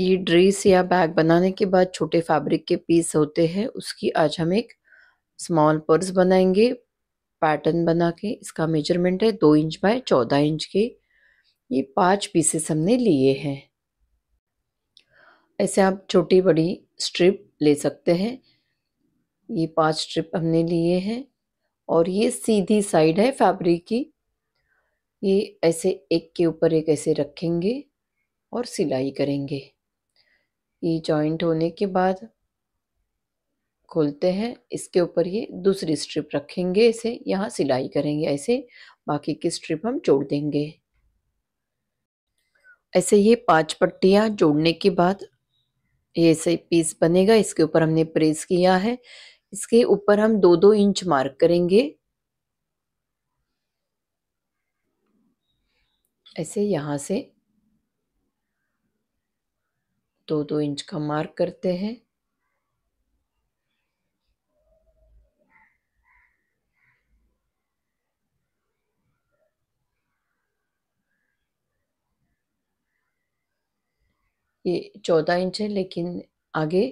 कि ड्रेस या बैग बनाने के बाद छोटे फैब्रिक के पीस होते हैं उसकी आज हम एक स्मॉल पर्स बनाएंगे पैटर्न बना के इसका मेजरमेंट है दो इंच बाय चौदह इंच के ये पांच पीसेस हमने लिए हैं ऐसे आप छोटी बड़ी स्ट्रिप ले सकते हैं ये पांच स्ट्रिप हमने लिए हैं और ये सीधी साइड है फैब्रिक की ये ऐसे एक के ऊपर एक ऐसे रखेंगे और सिलाई करेंगे ये जॉइंट होने के बाद खोलते हैं इसके ऊपर ये दूसरी स्ट्रिप रखेंगे इसे यहाँ सिलाई करेंगे ऐसे बाकी की स्ट्रिप हम जोड़ देंगे ऐसे ये पांच पट्टियाँ जोड़ने के बाद ये ऐसे पीस बनेगा इसके ऊपर हमने प्रेस किया है इसके ऊपर हम दो दो इंच मार्क करेंगे ऐसे यहाँ से दो दो इंच का मार्क करते हैं ये चौदह इंच है लेकिन आगे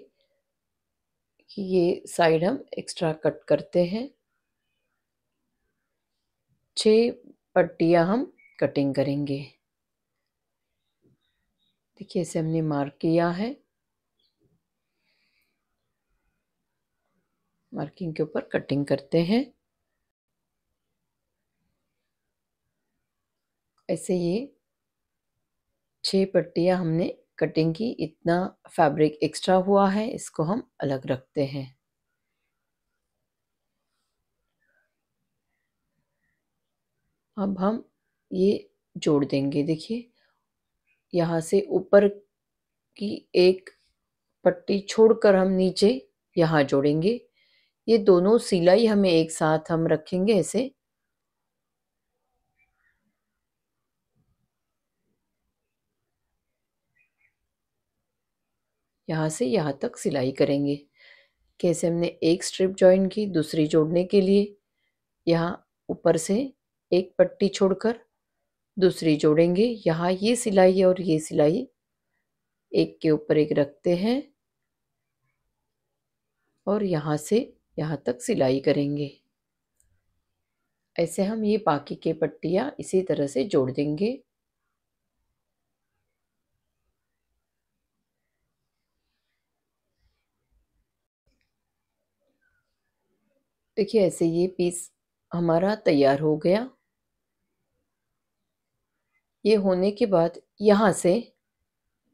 कि ये साइड हम एक्स्ट्रा कट करते हैं छः पट्टियाँ हम कटिंग करेंगे देखिए इसे हमने मार्क किया है मार्किंग के ऊपर कटिंग करते हैं ऐसे ये छह पट्टियां हमने कटिंग की इतना फैब्रिक एक्स्ट्रा हुआ है इसको हम अलग रखते हैं अब हम ये जोड़ देंगे देखिए यहाँ से ऊपर की एक पट्टी छोड़कर हम नीचे यहाँ जोड़ेंगे ये दोनों सिलाई हमें एक साथ हम रखेंगे ऐसे यहाँ से यहाँ तक सिलाई करेंगे कैसे हमने एक स्ट्रिप जॉइन की दूसरी जोड़ने के लिए यहाँ ऊपर से एक पट्टी छोड़कर दूसरी जोड़ेंगे यहाँ ये सिलाई और ये सिलाई एक के ऊपर एक रखते हैं और यहाँ से यहाँ तक सिलाई करेंगे ऐसे हम ये बाकी के पट्टियाँ इसी तरह से जोड़ देंगे देखिए ऐसे ये पीस हमारा तैयार हो गया ये होने के बाद यहाँ से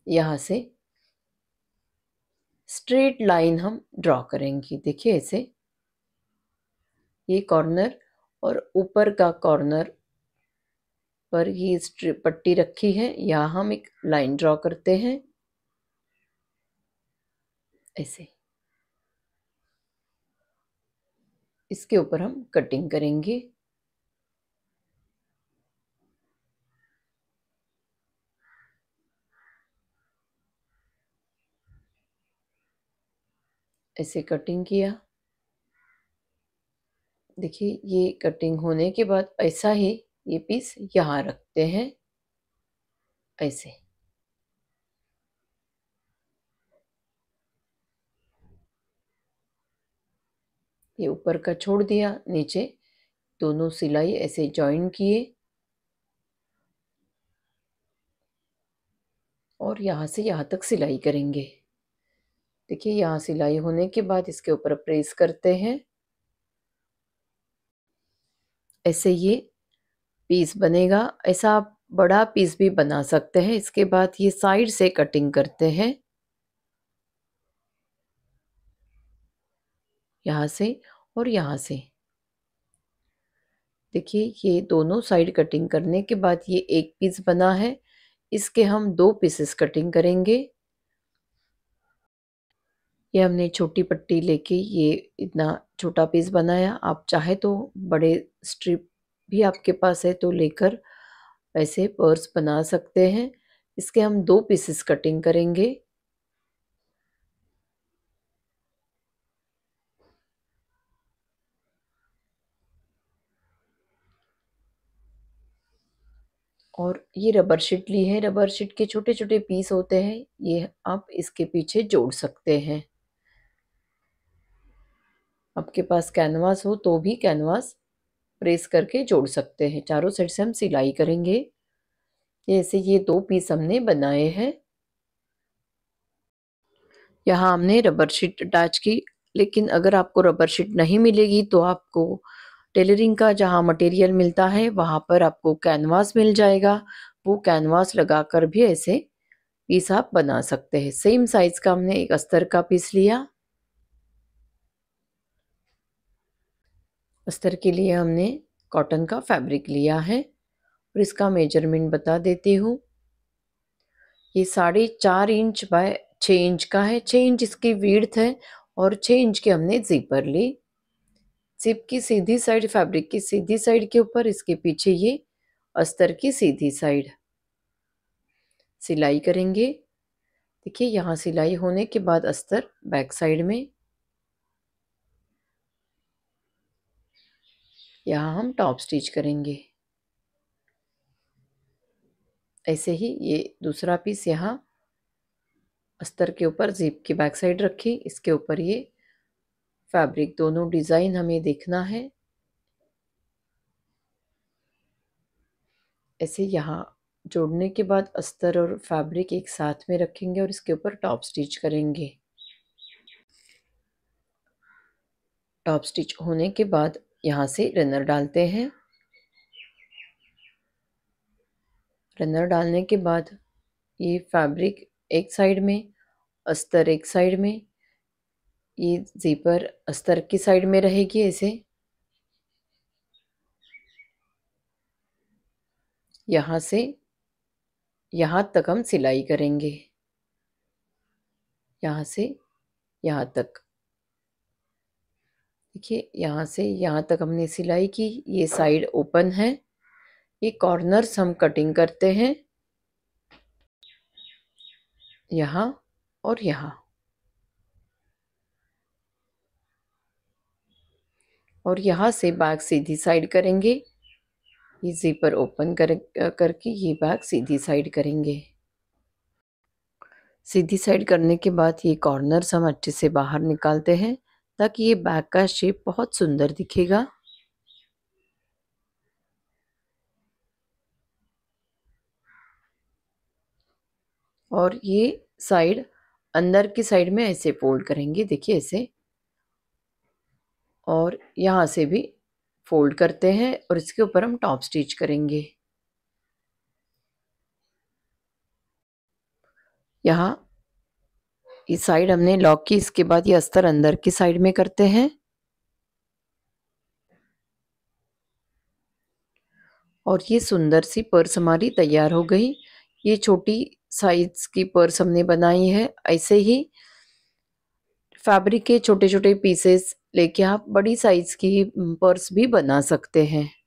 यहाँ से स्ट्रेट लाइन हम ड्रॉ करेंगे देखिए ऐसे ये कॉर्नर और ऊपर का कॉर्नर पर ये पट्टी रखी है यहाँ हम एक लाइन ड्रॉ करते हैं ऐसे इसके ऊपर हम कटिंग करेंगे ऐसे कटिंग किया देखिए ये कटिंग होने के बाद ऐसा ही ये पीस यहाँ रखते हैं ऐसे ये ऊपर का छोड़ दिया नीचे दोनों सिलाई ऐसे जॉइन किए और यहाँ से यहाँ तक सिलाई करेंगे देखिए यहाँ सिलाई होने के बाद इसके ऊपर प्रेस करते हैं ऐसे ये पीस बनेगा ऐसा आप बड़ा पीस भी बना सकते हैं इसके बाद ये साइड से कटिंग करते हैं यहाँ से और यहाँ से देखिए ये दोनों साइड कटिंग करने के बाद ये एक पीस बना है इसके हम दो पीसेस कटिंग करेंगे ये हमने छोटी पट्टी लेके ये इतना छोटा पीस बनाया आप चाहे तो बड़े स्ट्रिप भी आपके पास है तो लेकर ऐसे पर्स बना सकते हैं इसके हम दो पीसेस कटिंग करेंगे और ये रबर शीट ली है रबर शीट के छोटे छोटे पीस होते हैं ये आप इसके पीछे जोड़ सकते हैं आपके पास कैनवास हो तो भी कैनवास प्रेस करके जोड़ सकते हैं चारों साइड से हम सिलाई करेंगे जैसे ये दो पीस हमने बनाए हैं यहाँ हमने रबर शीट अटैच की लेकिन अगर आपको रबर शीट नहीं मिलेगी तो आपको टेलरिंग का जहाँ मटेरियल मिलता है वहाँ पर आपको कैनवास मिल जाएगा वो कैनवास लगाकर भी ऐसे पीस आप बना सकते हैं सेम साइज़ का हमने एक अस्तर का पीस लिया अस्तर के लिए हमने कॉटन का फैब्रिक लिया है और इसका मेजरमेंट बता देती हूँ ये साढ़े चार इंच बाय छः इंच का है छः इंच इसकी वीड्थ है और छः इंच की हमने जीपर ली जिप की सीधी साइड फैब्रिक की सीधी साइड के ऊपर इसके पीछे ये अस्तर की सीधी साइड सिलाई करेंगे देखिए यहाँ सिलाई होने के बाद अस्तर बैक साइड में यहाँ हम टॉप स्टिच करेंगे ऐसे ही ये दूसरा पीस यहाँ अस्तर के ऊपर जीप की बैक साइड रखी इसके ऊपर ये फैब्रिक दोनों डिज़ाइन हमें देखना है ऐसे यहाँ जोड़ने के बाद अस्तर और फैब्रिक एक साथ में रखेंगे और इसके ऊपर टॉप स्टिच करेंगे टॉप स्टिच होने के बाद यहाँ से रनर डालते हैं रनर डालने के बाद ये फैब्रिक एक साइड में अस्तर एक साइड में ये जीपर अस्तर की साइड में रहेगी ऐसे यहाँ से यहाँ तक हम सिलाई करेंगे यहाँ से यहाँ तक देखिए यहाँ से यहाँ तक हमने सिलाई की ये साइड ओपन है ये कॉर्नर्स हम कटिंग करते हैं यहाँ और यहाँ और यहाँ से बैग सीधी साइड करेंगे ये जीपर ओपन कर करके ये बैग सीधी साइड करेंगे सीधी साइड करने के बाद ये कॉर्नर्स हम अच्छे से बाहर निकालते हैं ताकि ये बैग का शेप बहुत सुंदर दिखेगा और ये साइड अंदर की साइड में ऐसे फोल्ड करेंगे देखिए ऐसे और यहाँ से भी फोल्ड करते हैं और इसके ऊपर हम टॉप स्टिच करेंगे यहाँ इस साइड हमने लॉक की इसके बाद ये अस्तर अंदर की साइड में करते हैं और ये सुंदर सी पर्स हमारी तैयार हो गई ये छोटी साइज की पर्स हमने बनाई है ऐसे ही फैब्रिक के छोटे छोटे पीसेस लेके आप बड़ी साइज़ की पर्स भी बना सकते हैं